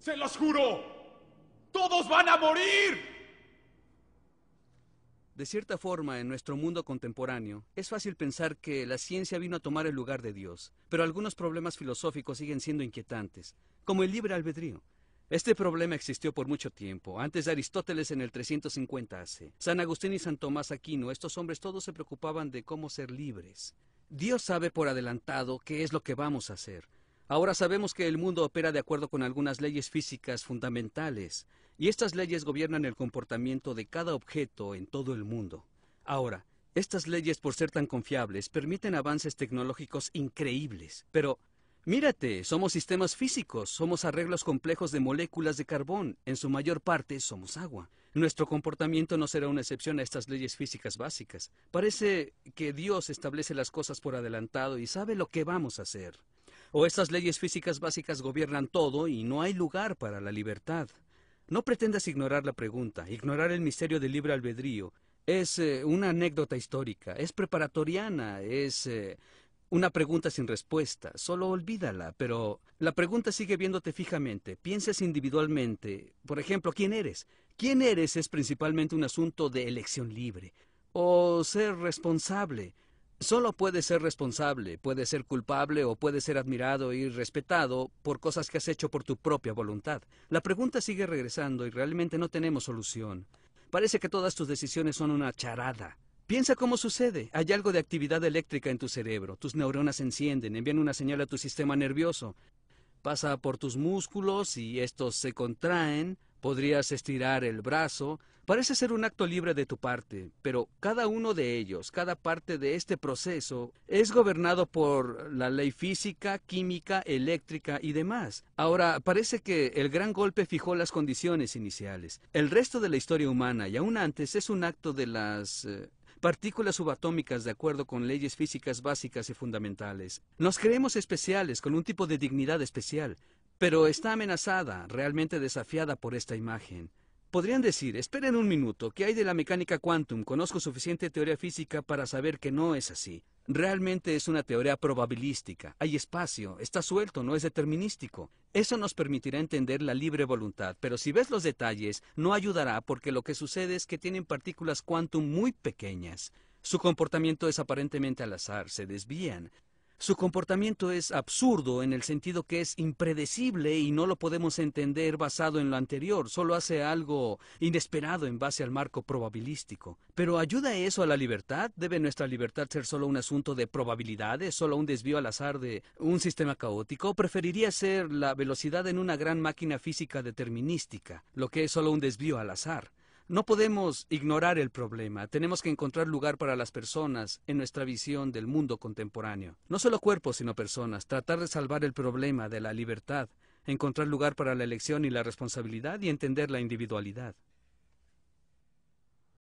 Se los juro. Todos van a morir. De cierta forma, en nuestro mundo contemporáneo, es fácil pensar que la ciencia vino a tomar el lugar de Dios, pero algunos problemas filosóficos siguen siendo inquietantes, como el libre albedrío. Este problema existió por mucho tiempo, antes de Aristóteles en el 350 AC. San Agustín y San Tomás Aquino, estos hombres todos se preocupaban de cómo ser libres. Dios sabe por adelantado qué es lo que vamos a hacer. Ahora sabemos que el mundo opera de acuerdo con algunas leyes físicas fundamentales, y estas leyes gobiernan el comportamiento de cada objeto en todo el mundo. Ahora, estas leyes, por ser tan confiables, permiten avances tecnológicos increíbles, pero Mírate, somos sistemas físicos, somos arreglos complejos de moléculas de carbón, en su mayor parte somos agua. Nuestro comportamiento no será una excepción a estas leyes físicas básicas. Parece que Dios establece las cosas por adelantado y sabe lo que vamos a hacer o estas leyes físicas básicas gobiernan todo y no hay lugar para la libertad. No pretendas ignorar la pregunta, ignorar el misterio del libre albedrío. Es eh, una anécdota histórica, es preparatoriana, es eh, una pregunta sin respuesta. Solo olvídala, pero la pregunta sigue viéndote fijamente. Pienses individualmente, por ejemplo, ¿quién eres? ¿Quién eres es principalmente un asunto de elección libre o ser responsable? Solo puedes ser responsable, puedes ser culpable o puedes ser admirado y respetado por cosas que has hecho por tu propia voluntad. La pregunta sigue regresando y realmente no tenemos solución. Parece que todas tus decisiones son una charada. Piensa cómo sucede. Hay algo de actividad eléctrica en tu cerebro. Tus neuronas encienden, envían una señal a tu sistema nervioso. Pasa por tus músculos y estos se contraen. Podrías estirar el brazo, Parece ser un acto libre de tu parte, pero cada uno de ellos, cada parte de este proceso, es gobernado por la ley física, química, eléctrica y demás. Ahora, parece que el gran golpe fijó las condiciones iniciales. El resto de la historia humana, y aún antes, es un acto de las... Eh, partículas subatómicas de acuerdo con leyes físicas básicas y fundamentales. Nos creemos especiales, con un tipo de dignidad especial, pero está amenazada, realmente desafiada por esta imagen. Podrían decir, esperen un minuto, ¿qué hay de la mecánica quantum? Conozco suficiente teoría física para saber que no es así. Realmente es una teoría probabilística. Hay espacio, está suelto, no es determinístico. Eso nos permitirá entender la libre voluntad, pero si ves los detalles, no ayudará porque lo que sucede es que tienen partículas quantum muy pequeñas. Su comportamiento es aparentemente al azar, se desvían. Su comportamiento es absurdo en el sentido que es impredecible y no lo podemos entender basado en lo anterior, solo hace algo inesperado en base al marco probabilístico. Pero ¿ayuda eso a la libertad? ¿Debe nuestra libertad ser solo un asunto de probabilidades, solo un desvío al azar de un sistema caótico? ¿Preferiría ser la velocidad en una gran máquina física determinística, lo que es solo un desvío al azar? No podemos ignorar el problema, tenemos que encontrar lugar para las personas en nuestra visión del mundo contemporáneo. No solo cuerpos, sino personas, tratar de salvar el problema de la libertad, encontrar lugar para la elección y la responsabilidad y entender la individualidad.